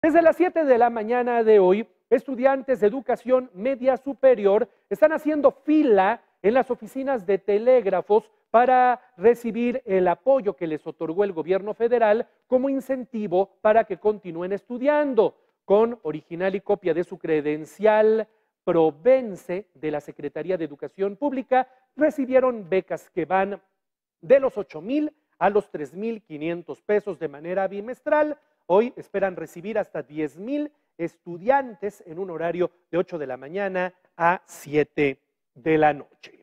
Desde las 7 de la mañana de hoy, estudiantes de educación media superior están haciendo fila en las oficinas de telégrafos para recibir el apoyo que les otorgó el gobierno federal como incentivo para que continúen estudiando, con original y copia de su credencial provence de la Secretaría de Educación Pública, recibieron becas que van de los 8 mil a los 3.500 pesos de manera bimestral Hoy esperan recibir hasta 10.000 estudiantes en un horario de 8 de la mañana a 7 de la noche.